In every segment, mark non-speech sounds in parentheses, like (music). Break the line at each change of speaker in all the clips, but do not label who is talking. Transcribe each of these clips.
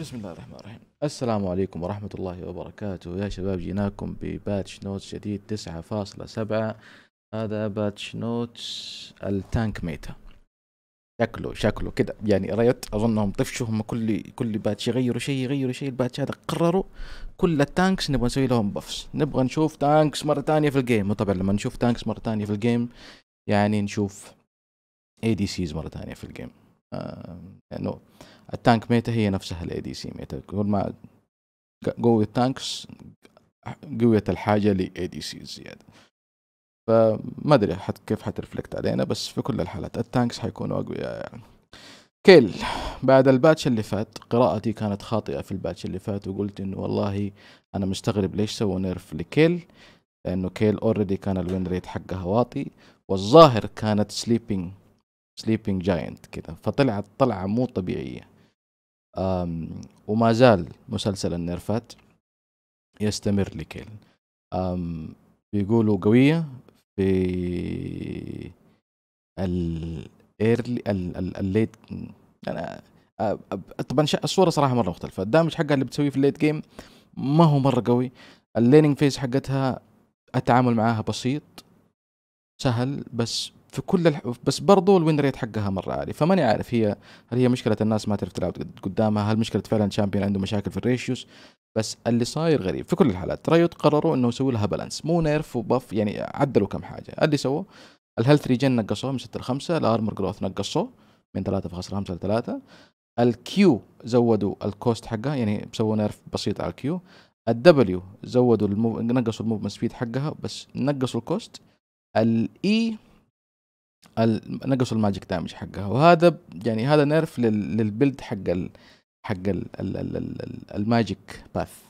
بسم الله الرحمن الرحيم السلام عليكم ورحمة الله وبركاته يا شباب جيناكم بباتش نوتس جديد تسعة فاصلة سبعة هذا باتش نوتس التانك ميتا شكله شكله كده يعني ريت اظنهم طفشوا هم كل كل باتش يغيروا شيء يغيروا شيء الباتش هذا قرروا كل التانكس نبغى نسوي لهم بفس نبغى نشوف تانكس مره ثانيه في الجيم وطبعا لما نشوف تانكس مره ثانيه في الجيم يعني نشوف اي دي سيز مره ثانيه في الجيم لانه آه، التانك ميتا هي نفسها الاي دي سي ميتا كل ما قوي التانكس قوية الحاجة للاي دي سي زيادة فما ادري كيف حترفلكت علينا بس في كل الحالات التانكس حيكونوا اقوياء يعني كيل بعد الباتش اللي فات قراءتي كانت خاطئة في الباتش اللي فات وقلت انه والله انا مستغرب ليش سووا نيرف لكيل لانه كيل اوريدي كان الوين ريت حقها واطي والظاهر كانت سليبنج سليبنج جاينت كده فطلعت طلعة مو طبيعية وما زال مسلسل النيرفات يستمر لكيل بيقولوا قوية في الايرلي الليت انا طبعا الصوره صراحه مره مختلفه الدامج حقها اللي بتسويه في الليت جيم ما هو مره قوي الليننج فيز حقتها التعامل معاها بسيط سهل بس في كل الح... بس برضو الوين ريت حقها مره عالي فماني عارف هي هل هي مشكله الناس ما تعرف تلعب قدامها هل مشكله فعلا شامبيون عنده مشاكل في الريشيوز بس اللي صاير غريب في كل الحالات ريوت قرروا انه يسوي لها بالانس مو نيرف وبف يعني عدلوا كم حاجه اللي سووه الهيلث ريجن نقصوه من 6 ل 5 الارمر جروث نقصوه من 3.5 ل 3 الكيو زودوا الكوست حقها يعني سووا نيرف بسيط على الكيو الدبليو زودوا المو... نقصوا الموفمنت سبيد حقها بس نقصوا الكوست الاي e نقصوا الماجيك دامج حقها وهذا يعني هذا نيرف للبلد حق الـ حق الـ الـ الـ الـ الماجيك باث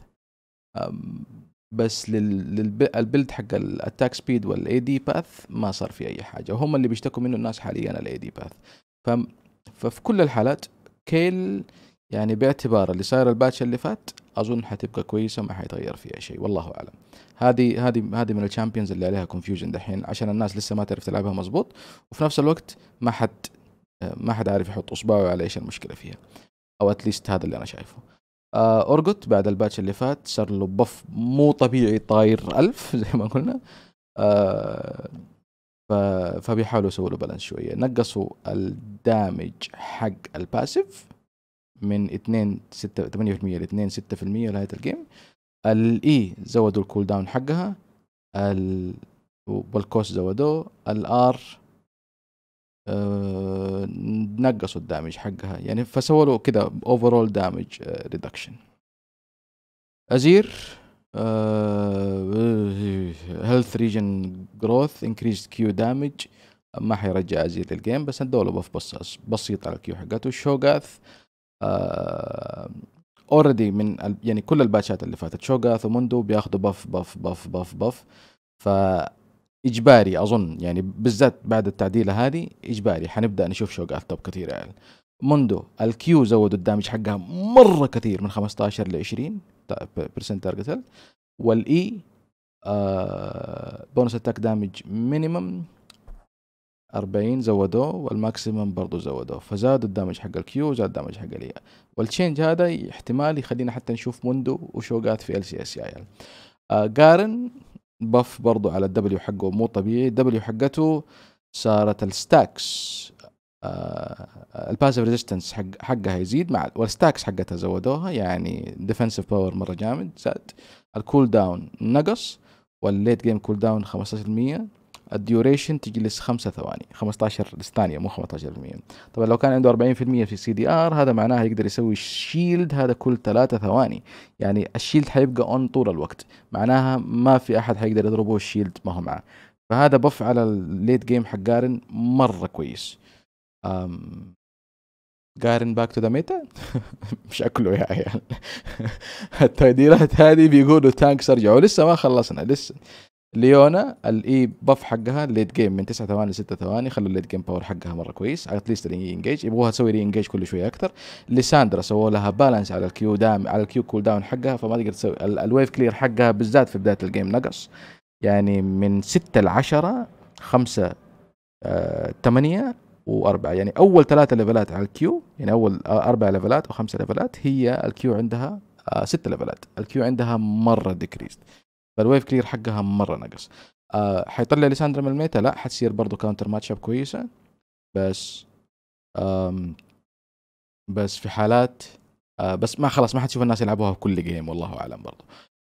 بس للبلد حق الاتاك سبيد والاي دي باث ما صار في اي حاجه وهم اللي بيشتكوا منه الناس حاليا الاي دي باث ففي كل الحالات كيل يعني باعتبار اللي صاير الباتش اللي فات اظن حتبقى كويسه ما حيتغير فيها شيء والله اعلم هذه هذه هذه من الشامبيونز اللي عليها كونفيوجن دحين عشان الناس لسه ما تعرف تلعبها مظبوط وفي نفس الوقت ما حد ما حد عارف يحط اصبعه على ايش المشكله فيها او اتليست هذا اللي انا شايفه آه، اورجوت بعد الباتش اللي فات صار له بف مو طبيعي طاير ألف (laughs) زي ما قلنا آه، ف فبيحاولوا يسووا له بالانس شويه نقصوا الدامج حق الباسيف من 2 6 8% ل 2 6% لنهايه الجيم الاي e زودوا الكول داون حقها ال والكوست زودوه الار آه، نقصوا الدامج حقها يعني فسووا له كده اوفرول دامج ريدكشن ازير هيلث ريجن جروث انكريز كيو دامج ما حيرجع ازير للجيم بس ادوا له بف بسيط على الكيو حقته شوغاث اوريدي آه، من يعني كل الباتشات اللي فاتت شوغا ومندو بياخذوا بف بف بف بف بف ف اجباري اظن يعني بالذات بعد التعديله هذه اجباري حنبدا نشوف شوغاث توب كثير يعني منذ الكيو زودوا الدامج حقها مره كثير من 15 ل 20 بيرسنت تارجت والاي آه بونس اتاك دامج مينيمم 40 زودوه والماكسيمم برضو زودوه فزادوا الدامج حق الكيو زاد الدامج حق الياء e. والتشينج هذا احتمال يخلينا حتى نشوف موندو وشوقات في ال سي اس يعني جارن آه، بف برضو على الدبليو حقه مو طبيعي الدبليو حقته صارت الستاكس آه الباسف ريزيستنس حق حقها يزيد مع والستاكس حقتها زودوها يعني ديفنسيف باور مره جامد زاد الكول داون نقص والليت جيم كول داون 15% الديوريشن تجلس خمسة ثواني 15 ثانية مو 15% طبعا لو كان عنده 40% في سي دي ار هذا معناه يقدر يسوي شيلد هذا كل ثلاثة ثواني يعني الشيلد حيبقى اون طول الوقت معناها ما في احد حيقدر يضربه الشيلد ما هو معاه فهذا بف على الليت جيم حق جارن مرة كويس أم جارن باك تو ذا ميتا شكله يا عيال (laughs) التعديلات هذه بيقولوا تانكس ارجعوا لسه ما خلصنا لسه ليونا الاي باف e حقها الليت جيم من 9 ثواني ل 6 ثواني خلوا الليت جيم باور حقها مره كويس اتليست ري انجيج يبغوها تسوي ري انجيج كل شويه اكثر لساندرا سووا لها بالانس على الكيو دام على الكيو كول داون حقها فما تقدر تسوي الويف كلير حقها بالذات في بدايه الجيم نقص يعني من 6 ل 10 5 8 و4 يعني اول ثلاثه ليفلات على الكيو يعني اول اربع ليفلات او خمسه ليفلات هي الكيو عندها آه، ست ليفلات الكيو عندها مره ديكريست فالويف كلير حقها مره نقص آه حيطلع ليساندرا من الميتا لا حتصير برضه كاونتر ماتش اب كويسه بس آم بس في حالات آه بس ما خلاص ما حتشوف الناس يلعبوها في كل جيم والله اعلم برضه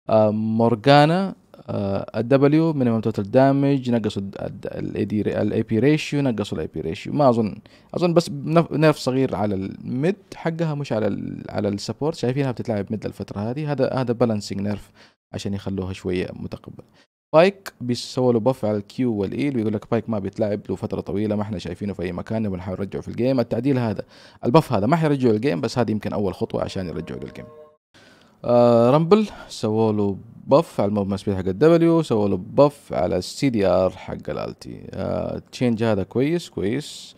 آه مورجانا آه، الدبليو مينيمم توتال دامج نقصوا الاي دي الاي بي ريشيو نقصوا الاي بي ريشيو ما اظن اظن بس نرف صغير على الميد حقها مش على على السبورت شايفينها بتتلعب ميد الفتره هذه هذا هذا بالانسنج نرف عشان يخلوها شويه متقبله بايك بيسووا له بف على الكيو والاي e ويقول لك بايك ما بيتلعب له فتره طويله ما احنا شايفينه في اي مكان نحاول نرجعه في الجيم التعديل هذا البف هذا ما حيرجعه الجيم بس هذه يمكن اول خطوه عشان يرجعه للجيم آه رامبل سووا له بف على الموب سبيد حق الدبليو سووا له بف على السي دي ار حق الالتي آه تشينج هذا كويس كويس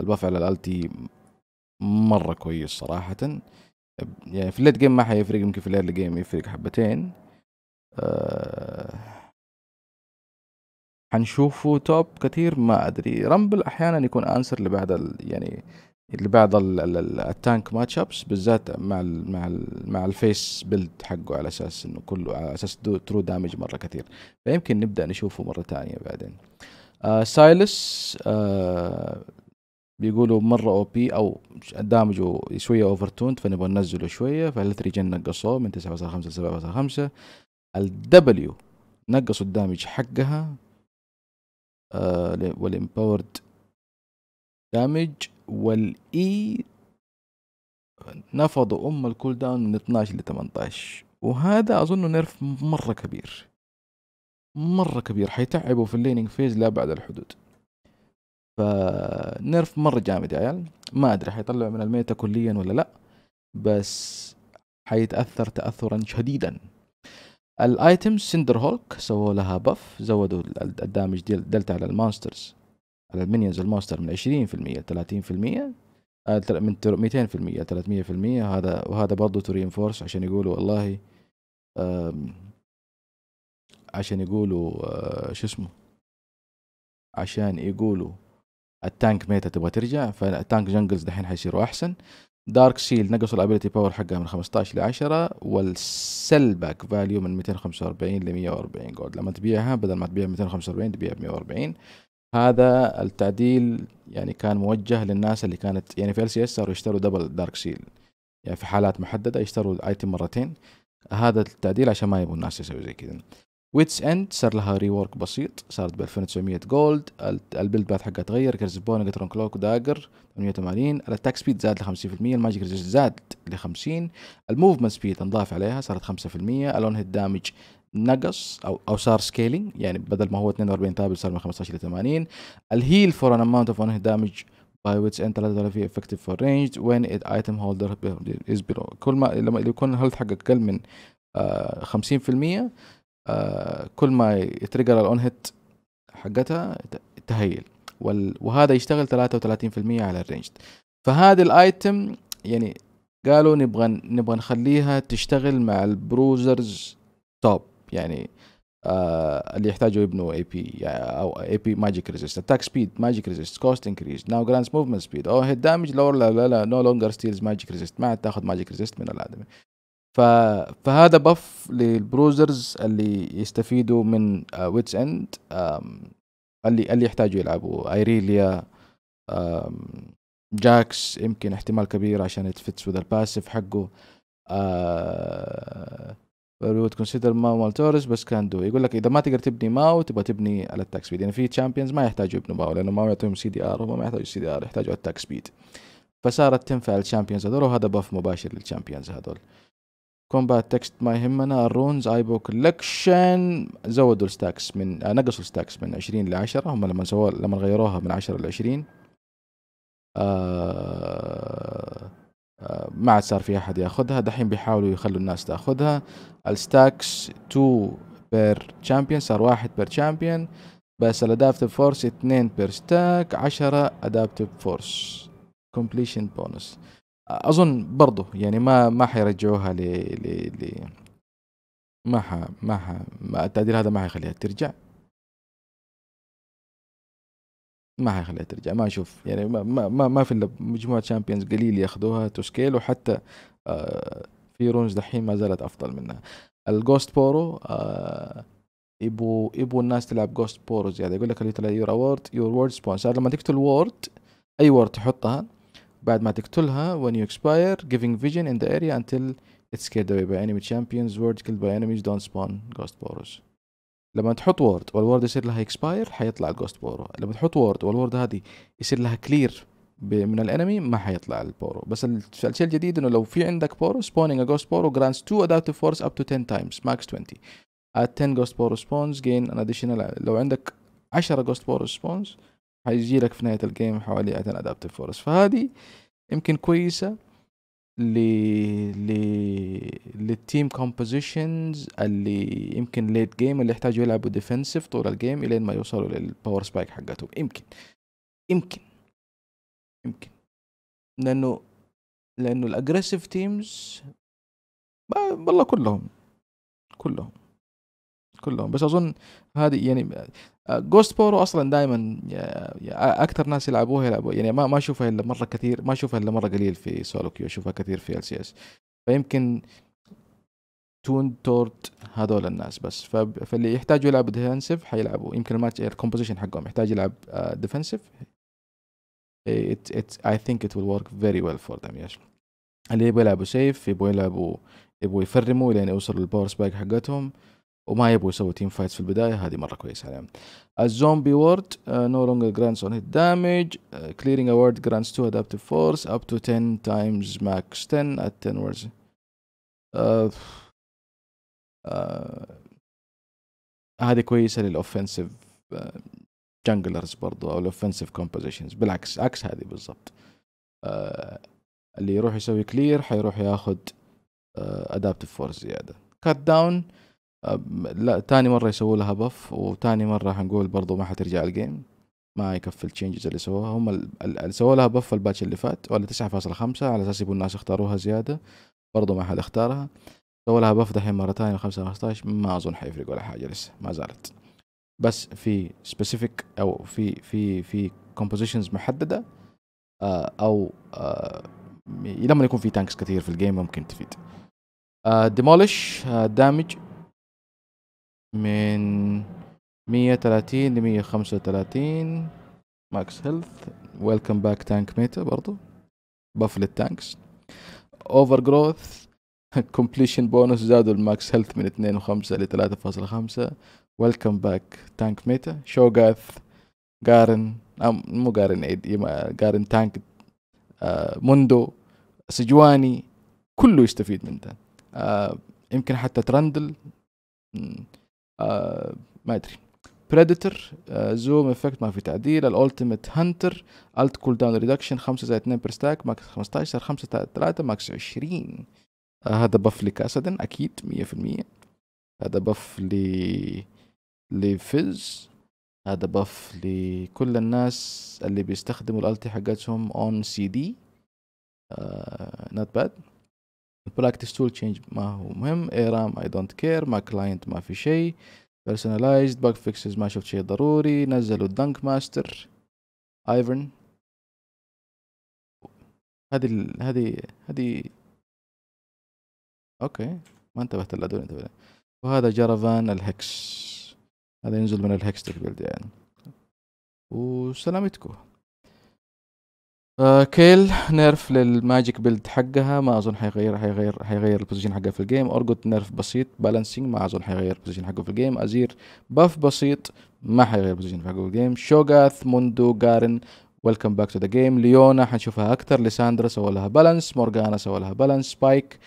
البف على الالتي مره كويس صراحه يعني في الليت جيم ما حيفرق يمكن في الليت جيم يفرق حبتين آه حنشوفه توب كثير ما ادري رامبل احيانا يكون انسر لبعض يعني لبعض التانك ماتش ابس بالذات مع الـ مع الـ مع الفيس بيلد حقه على اساس انه كله على اساس ترو دامج مره كثير فيمكن نبدا نشوفه مره ثانيه بعدين آه سايلس آه بيقولوا مره او بي او دامجه شويه اوفر تونت فنبغى ننزله شويه فهل ريجن نقصوه من 9.5 ل 7.5 الدبليو نقصوا الدامج حقها آه، والامباورد دامج والاي نفضوا ام الكول داون من 12 ل 18 وهذا اظنه نيرف مره كبير مره كبير حيتعبوا في الليننج فيز لا بعد الحدود فنرف مره جامد يا عيال ما ادري حيطلعوا من الميتا كليا ولا لا بس حيتاثر تاثرا شديدا الايتمز سندر هولك سووا لها بف زودوا الدامج دلتا على المونسترز على المينيونز المونستر من 20% 30% آه، من 200% 300% هذا وهذا برضه تو رينفورس عشان يقولوا والله عشان يقولوا آه، شو اسمه عشان يقولوا التانك ميتا تبغى ترجع فالتانك جنجلز دحين حيصيروا احسن دارك سيل نقص الابيلتي باور حقها من 15 ل 10 والسلبك فاليو من 245 ل 140 جولد لما تبيعها بدل ما تبيع 245 تبيع ب 140 هذا التعديل يعني كان موجه للناس اللي كانت يعني في ال سي اس صاروا يشتروا دبل دارك سيل يعني في حالات محدده يشتروا الايتم مرتين هذا التعديل عشان ما يبغوا الناس يسوي زي كذا ويتس اند صار لها ريورك بسيط صارت ب 2900 جولد البيلد باث حقها تغير بون جترون كلوك داجر 880 الاتاك سبيد زاد ل 50% الماجيك ريزيست زاد ل 50 الموفمنت سبيد انضاف عليها صارت 5% الون هيد دامج نقص او او صار سكيلينج يعني بدل ما هو 42 ثابت صار من 15 ل 80 الهيل فور ان اماونت اوف هيد دامج باي ويتس دولار 33 افكتيف فور رينج وين ايتم هولدر از بيلو كل ما لما يكون الهيلث حقك اقل من 50% آه، كل ما يتريجر الاون هيت حقتها تهيل وهذا يشتغل 33% على الرينج فهذا الايتم يعني قالوا نبغى نبغى نخليها تشتغل مع البروزرز توب يعني آه اللي يحتاجوا يبنوا اي بي او اي بي ماجيك ريزيست اتاك سبيد ماجيك ريزيست كوست انكريز ناو جراند موفمنت سبيد او هيد دامج لا لا لا نو لونجر ستيلز ماجيك ريزيست ما عاد تاخذ ماجيك ريزيست من الادمي ف... فهذا بف للبروزرز اللي يستفيدوا من ويتس آه، اند اللي اللي يحتاجوا يلعبوا ايريليا جاكس يمكن احتمال كبير عشان يتفتس وذا الباسف حقه وود كونسيدر ماو مال تورس بس كان دو يقول لك اذا ما تقدر تبني ماو تبغى تبني على التاك سبيد يعني في تشامبيونز ما يحتاجوا يبنوا ماو لانه ماو يعطيهم سي دي ار هم ما يحتاجوا سي دي ار يحتاجوا التاك سبيد فصارت تنفع الشامبيونز هذول وهذا باف مباشر للشامبيونز هذول كومبات تكست ما يهمنا الرونز اي بو كولكشن زودوا الستاكس من آه، نقصوا الستاكس من 20 ل 10 هم لما سووا لما غيروها من 10 ل 20 ما عاد صار في احد ياخذها دحين بيحاولوا يخلوا الناس تاخذها الستاكس 2 بير تشامبيون صار واحد بير تشامبيون بس الادابتيف فورس 2 بير ستاك 10 ادابتيف فورس كومبليشن بونس اظن برضه يعني ما ما حيرجعوها ل ل ل ما ح ما ح ما التعديل هذا ما حيخليها ترجع ما حيخليها ترجع ما اشوف يعني ما ما ما في الا مجموعه شامبيونز قليل ياخذوها تو سكيل وحتى آه في رونز دحين ما زالت افضل منها الجوست بورو آه يبوا يبوا الناس تلعب جوست بورو زياده يقول لك يور اوورد يور وورد سبونسر لما تكتب وورد اي وورد تحطها بعد ما تقتلها when you expire giving vision in the area until it's scared away by enemy champions word killed by enemies don't spawn ghost boros لما تحط وورد والورد يصير لها اكسباير حيطلع الجوست بورو لما تحط وورد والورد هذه يصير لها كلير من الانمي ما حيطلع البورو بس الشيء الجديد انه لو في عندك بورو spawning a ghost boro grants 2 adaptive force up to 10 times max 20 at 10 ghost boro spawns gain an additional لو عندك 10 ghost boro spawns هيجي لك في نهاية الجيم حوالي اتن ادابتيف فورس فهذه يمكن كويسة ل ل للتيم كومبوزيشنز اللي يمكن ليت جيم اللي يحتاجوا يلعبوا ديفنسيف طول الجيم الين ما يوصلوا للباور سبايك حقتهم يمكن يمكن يمكن لانه لانه الاجريسيف تيمز والله كلهم كلهم كلهم بس اظن هذه يعني جوست آه، بورو اصلا دائما اكثر ناس يلعبوها يلعبوها يعني ما ما اشوفها الا مره كثير ما اشوفها الا مره قليل في سولو كيو اشوفها كثير في ال سي اس فيمكن تون تورت هذول الناس بس فاللي يحتاجوا يلعبوا ديفنسيف حيلعبوا يمكن الماتش الكومبوزيشن حقهم يحتاج يلعب ديفنسيف آه، it it I think it will work very well for them yes اللي يبغوا يلعبوا سيف يبغوا يلعبوا يبغوا يفرموا لين يوصلوا الباور سبايك حقتهم وما يبغوا يسووا تيم فايتس في البدايه هذه مره كويسه عليهم الزومبي وورد نو لونجر جرانس اون هيت دامج كليرنج اوورد جرانس تو ادابتيف فورس اب تو 10 تايمز ماكس 10 ات 10 ورز هذه كويسه للاوفنسيف جانجلرز uh, برضو او الاوفنسيف كومبوزيشنز بالعكس عكس هذه بالضبط آه اللي يروح يسوي كلير حيروح ياخذ ادابتيف فورس زياده كات داون لا تاني مرة يسووا لها بف وتاني مرة حنقول برضو ما حترجع الجيم ما يكفي التشينجز اللي سووها هم اللي سووا لها بف الباتش اللي فات ولا 9.5 على اساس يبون الناس اختاروها زيادة برضو ما حد اختارها سووا لها بف دحين مرة تانية 15 ما اظن حيفرق ولا حاجة لسه ما زالت بس في سبيسيفيك او في في في كومبوزيشنز محددة آه، او آه، لما يكون في تانكس كثير في الجيم ممكن تفيد ديمولش آه، دامج من 130 ل 135 ماكس هيلث ويلكم باك تانك ميتا برضو بف للتانكس اوفر جروث كومبليشن بونس زادوا الماكس هيلث من 2.5 ل 3.5 ويلكم باك تانك ميتا شوغاث جارن أم مو جارن عيد جارن تانك آه موندو سجواني كله يستفيد من ده آه يمكن حتى ترندل آه، ما ادري بريدتر زوم افكت ما في تعديل الالتيميت هانتر الت كول داون ريدكشن 5 زائد 2 بير ستاك ماكس 15 5 زائد 3 ماكس 20 هذا بف لكاسدن اكيد 100% هذا بف ل لفيز هذا بف لكل الناس اللي بيستخدموا الالتي حقتهم اون سي دي نوت باد البراكتس تول تشينج ما هو مهم ايرام اي دونت كير ما كلاينت ما في شيء بيرسوناليزد باك فيكسز ما شفت شيء ضروري نزلوا الدنك ماستر ايفرن هذه هذه هذه اوكي ما انتبهت الا دون انتبهت وهذا جرافان الهكس هذا ينزل من الهكس تك يعني وسلامتكم آه كيل نيرف للماجيك بيلد حقها ما اظن حيغير حيغير حيغير البوزيشن حقها في الجيم اورجوت نيرف بسيط بالانسينج ما اظن حيغير البوزيشن حقه في الجيم ازير باف بسيط ما حيغير البوزيشن حقه في الجيم شوغاث موندو جارن ويلكم باك تو ذا جيم ليونا حنشوفها اكثر لساندرا سوى لها بالانس مورجانا سوى لها بالانس سبايك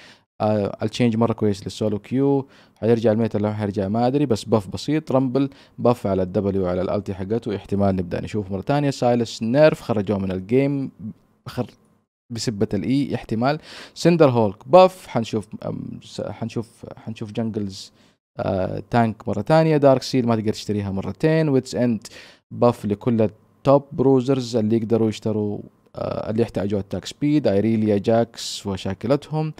التشينج آه، مره كويس للسولو كيو حيرجع الميتا لو حيرجع ما ادري بس بف بسيط رامبل بف على الدبليو على الالتي حقته احتمال نبدا نشوف مره ثانيه سايلس نيرف خرجوه من الجيم خر... بسبة الاي e، احتمال سندر هولك بف حنشوف حنشوف حنشوف جنجلز آه تانك مرة ثانية دارك سيد ما تقدر تشتريها مرتين ويتس اند بف لكل التوب بروزرز اللي يقدروا يشتروا آه اللي يحتاجوا التاك سبيد ايريليا جاكس وشاكلتهم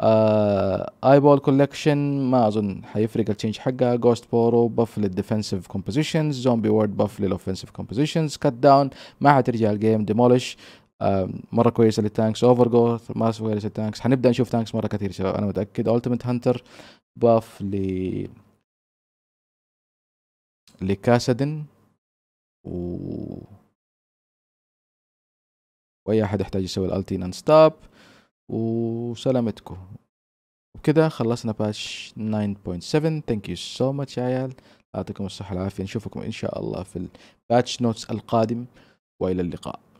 اي بول كولكشن ما اظن حيفرق التشينج حقها جوست بورو بف للديفنسيف كومبوزيشنز زومبي وورد بف للاوفنسيف كومبوزيشنز كات داون ما حترجع الجيم ديمولش آه مره كويسه للتانكس اوفر جوث ما كويسه للتانكس حنبدا نشوف تانكس مره كثير شباب انا متاكد التيمت هانتر باف ل لكاسدن و واي احد يحتاج يسوي الالتين ستوب وسلامتكم وبكده خلصنا باتش 9.7 ثانك يو سو ماتش يا عيال يعطيكم الصحة والعافية نشوفكم إن شاء الله في الباتش نوتس القادم وإلى اللقاء